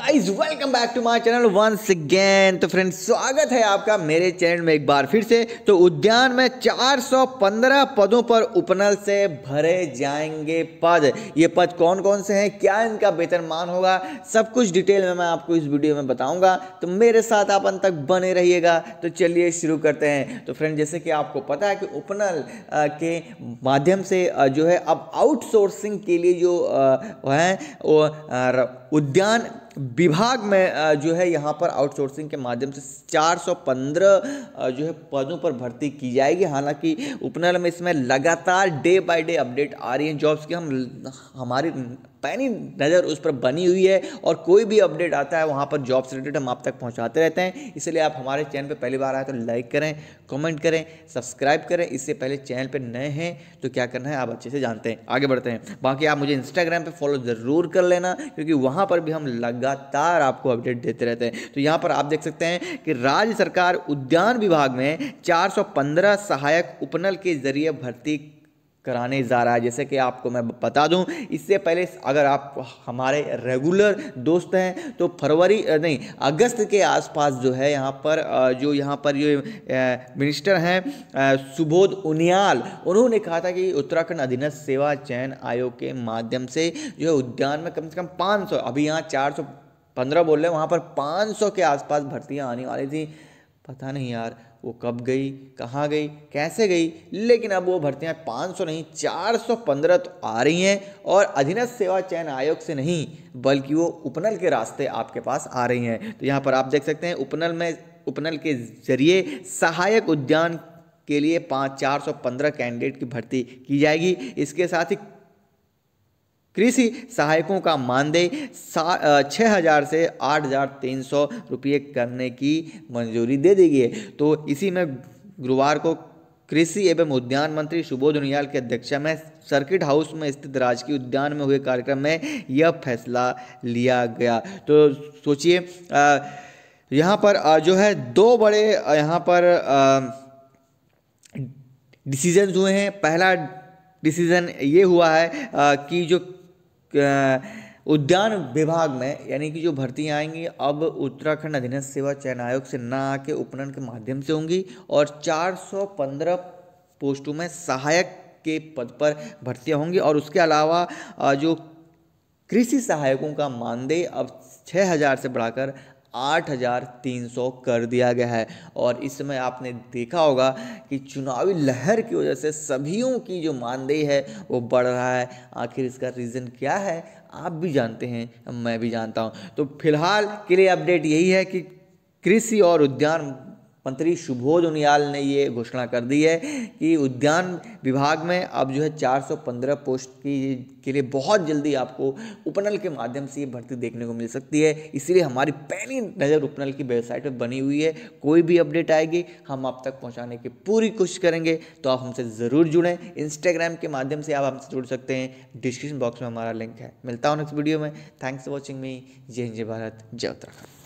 guys welcome back to my channel once again तो friends स्वागत है आपका मेरे चैनल में एक बार फिर से तो उद्यान में 415 पदों पर उपनल से भरे जाएंगे पद ये पद कौन कौन से हैं क्या इनका मान होगा सब कुछ डिटेल में मैं आपको इस वीडियो में बताऊंगा तो मेरे साथ आप अंत तक बने रहिएगा तो चलिए शुरू करते हैं तो फ्रेंड जैसे कि आपको पता है कि उपनल के माध्यम से जो है अब आउटसोर्सिंग के लिए जो है उद्यान विभाग में जो है यहाँ पर आउटसोर्सिंग के माध्यम से 415 जो है पदों पर भर्ती की जाएगी हालांकि उपनल में इसमें लगातार डे बाय डे अपडेट आ रही है जॉब्स की हम हमारी पैनी नज़र उस पर बनी हुई है और कोई भी अपडेट आता है वहाँ पर जॉब रिलेटेड हम आप तक पहुँचाते रहते हैं इसलिए आप हमारे चैनल पर पहली बार आए तो लाइक करें कमेंट करें सब्सक्राइब करें इससे पहले चैनल पर नए हैं तो क्या करना है आप अच्छे से जानते हैं आगे बढ़ते हैं बाकी आप मुझे इंस्टाग्राम पर फॉलो ज़रूर कर लेना क्योंकि वहाँ पर भी हम लगातार आपको अपडेट देते रहते हैं तो यहाँ पर आप देख सकते हैं कि राज्य सरकार उद्यान विभाग में चार सहायक उपनल के जरिए भर्ती कराने जा रहा है जैसे कि आपको मैं बता दूं इससे पहले अगर आप हमारे रेगुलर दोस्त हैं तो फरवरी नहीं अगस्त के आसपास जो है यहाँ पर जो यहाँ पर ये मिनिस्टर हैं सुबोध उनियाल उन्होंने कहा था कि उत्तराखंड अधीनस्थ सेवा चयन आयोग के माध्यम से जो है उद्यान में कम से कम 500 अभी यहाँ 415 बोल रहे हैं वहाँ पर 500 के आसपास भर्तियाँ आने वाली थी पता नहीं यार वो कब गई कहाँ गई कैसे गई लेकिन अब वो भर्तियाँ 500 नहीं 415 तो आ रही हैं और अधीनस्थ सेवा चयन आयोग से नहीं बल्कि वो उपनल के रास्ते आपके पास आ रही हैं तो यहाँ पर आप देख सकते हैं उपनल में उपनल के जरिए सहायक उद्यान के लिए पाँच चार सौ पंद्रह कैंडिडेट की भर्ती की जाएगी इसके साथ ही कृषि सहायकों का मानदेय छः हज़ार से आठ हज़ार तीन सौ रुपये करने की मंजूरी दे दी गई है तो इसी में गुरुवार को कृषि एवं उद्यान मंत्री सुबोध उनियाल की अध्यक्षता में सर्किट हाउस में स्थित राजकीय उद्यान में हुए कार्यक्रम में यह फैसला लिया गया तो सोचिए यहाँ पर जो है दो बड़े यहाँ पर डिसीजन हुए हैं पहला डिसीज़न ये हुआ है कि जो उद्यान विभाग में यानी कि जो भर्तियाँ आएंगी अब उत्तराखंड अधीनस्थ सेवा चयन आयोग से ना आके उपनयन के माध्यम से होंगी और 415 पोस्टों में सहायक के पद पर भर्तियाँ होंगी और उसके अलावा जो कृषि सहायकों का मानदेय अब 6000 से बढ़ाकर आठ हज़ार तीन सौ कर दिया गया है और इस समय आपने देखा होगा कि चुनावी लहर की वजह से सभी की जो मानदेय है वो बढ़ रहा है आखिर इसका रीज़न क्या है आप भी जानते हैं मैं भी जानता हूँ तो फिलहाल के लिए अपडेट यही है कि कृषि और उद्यान मंत्री सुबोध उनियाल ने ये घोषणा कर दी है कि उद्यान विभाग में अब जो है 415 पोस्ट की के लिए बहुत जल्दी आपको उपनल के माध्यम से ये भर्ती देखने को मिल सकती है इसलिए हमारी पहली नज़र उपनल की वेबसाइट पर बनी हुई है कोई भी अपडेट आएगी हम आप तक पहुँचाने की पूरी कोशिश करेंगे तो आप हमसे ज़रूर जुड़ें इंस्टाग्राम के माध्यम से आप हमसे जुड़ सकते हैं डिस्क्रिप्शन बॉक्स में हमारा लिंक है मिलता हूँ नेक्स्ट वीडियो में थैंक्स फॉर वॉचिंग मी जय जय भारत जय उत्तराखंड